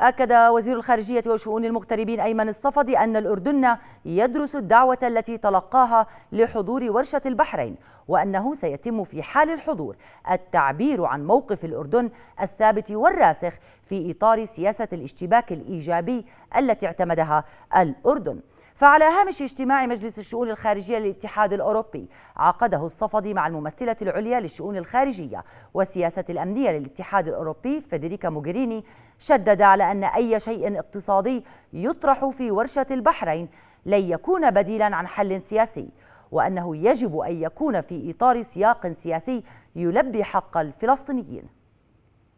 أكد وزير الخارجية وشؤون المغتربين أيمن الصفدي أن الأردن يدرس الدعوة التي تلقاها لحضور ورشة البحرين وأنه سيتم في حال الحضور التعبير عن موقف الأردن الثابت والراسخ في إطار سياسة الاشتباك الإيجابي التي اعتمدها الأردن فعلى هامش اجتماع مجلس الشؤون الخارجية للاتحاد الأوروبي عقده الصفدي مع الممثلة العليا للشؤون الخارجية والسياسة الأمنية للاتحاد الأوروبي فيدريكا موغريني شدد على أن أي شيء اقتصادي يطرح في ورشة البحرين لن يكون بديلا عن حل سياسي وأنه يجب أن يكون في إطار سياق سياسي يلبي حق الفلسطينيين